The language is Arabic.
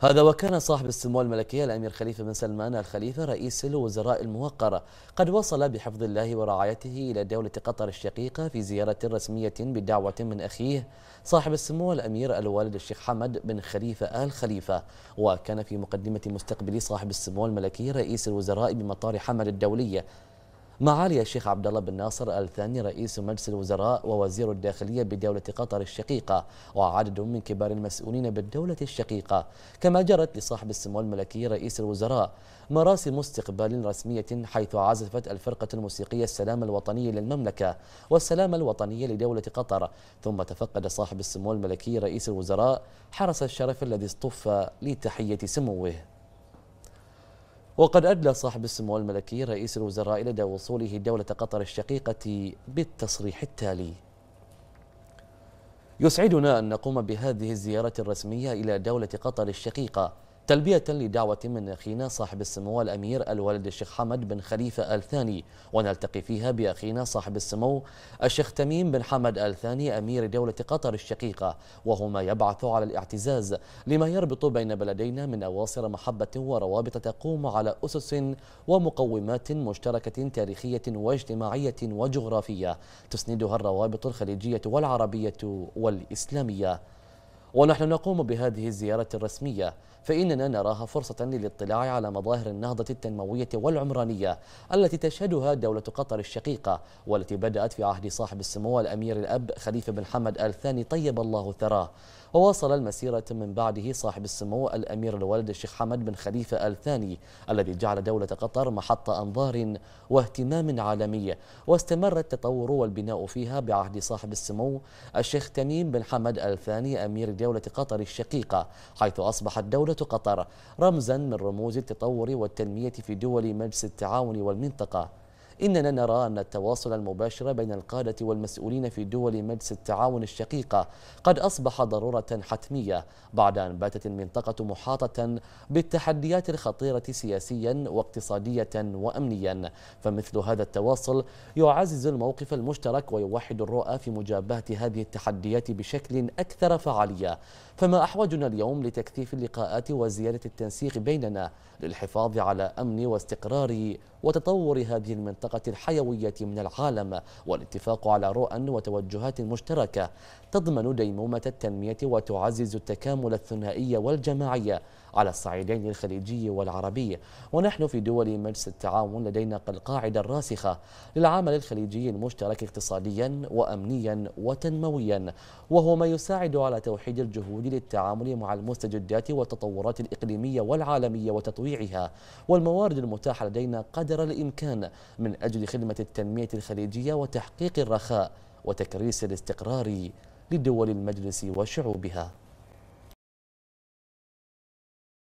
هذا وكان صاحب السمو الملكية الأمير خليفة بن سلمان الخليفة رئيس الوزراء الموقر قد وصل بحفظ الله ورعايته إلى دولة قطر الشقيقة في زيارة رسمية بدعوة من أخيه صاحب السمو الأمير الوالد الشيخ حمد بن خليفة آل خليفة وكان في مقدمة مستقبل صاحب السمو الملكي رئيس الوزراء بمطار حمد الدولية معالي الشيخ عبد الله بن ناصر الثاني رئيس مجلس الوزراء ووزير الداخلية بدولة قطر الشقيقة وعدد من كبار المسؤولين بالدولة الشقيقة كما جرت لصاحب السمو الملكي رئيس الوزراء مراسم استقبال رسمية حيث عزفت الفرقة الموسيقية السلام الوطني للمملكة والسلام الوطني لدولة قطر ثم تفقد صاحب السمو الملكي رئيس الوزراء حرس الشرف الذي اصطف لتحية سموه وقد أدلى صاحب السمو الملكي رئيس الوزراء لدى وصوله دولة قطر الشقيقة بالتصريح التالي يسعدنا أن نقوم بهذه الزيارة الرسمية إلى دولة قطر الشقيقة تلبية لدعوة من أخينا صاحب السمو الأمير الوالد الشيخ حمد بن خليفة آل ثاني ونلتقي فيها بأخينا صاحب السمو الشيخ تميم بن حمد آل ثاني أمير دولة قطر الشقيقة وهما يبعث على الاعتزاز لما يربط بين بلدينا من أواصر محبة وروابط تقوم على أسس ومقومات مشتركة تاريخية واجتماعية وجغرافية تسندها الروابط الخليجية والعربية والإسلامية ونحن نقوم بهذه الزيارة الرسمية فإننا نراها فرصة للاطلاع على مظاهر النهضة التنموية والعمرانية التي تشهدها دولة قطر الشقيقة والتي بدأت في عهد صاحب السمو الأمير الأب خليفة بن حمد آل ثاني طيب الله ثراه وواصل المسيرة من بعده صاحب السمو الأمير الوالد الشيخ حمد بن خليفة آل ثاني الذي جعل دولة قطر محط أنظار واهتمام عالمي واستمر التطور والبناء فيها بعهد صاحب السمو الشيخ تميم بن حمد آل ثاني أمير دولة قطر الشقيقة حيث أصبحت دولة قطر رمزا من رموز التطور والتنمية في دول مجلس التعاون والمنطقة إننا نرى أن التواصل المباشر بين القادة والمسؤولين في دول مجلس التعاون الشقيقة قد أصبح ضرورة حتمية بعد أن باتت المنطقة محاطة بالتحديات الخطيرة سياسيا واقتصادية وأمنيا فمثل هذا التواصل يعزز الموقف المشترك ويوحد الرؤى في مجابهة هذه التحديات بشكل أكثر فعالية فما أحوجنا اليوم لتكثيف اللقاءات وزيادة التنسيق بيننا للحفاظ على أمن واستقرار وتطور هذه المنطقة المنطقة الحيوية من العالم والاتفاق على رؤى وتوجهات مشتركة تضمن ديمومة التنمية وتعزز التكامل الثنائي والجماعي على الصعيدين الخليجي والعربي ونحن في دول مجلس التعاون لدينا القاعدة الراسخة للعمل الخليجي المشترك اقتصاديا وأمنيا وتنمويا وهو ما يساعد على توحيد الجهود للتعامل مع المستجدات والتطورات الإقليمية والعالمية وتطويعها والموارد المتاحة لدينا قدر الإمكان من من أجل خدمة التنمية الخليجية وتحقيق الرخاء وتكريس الاستقرار لدول المجلس وشعوبها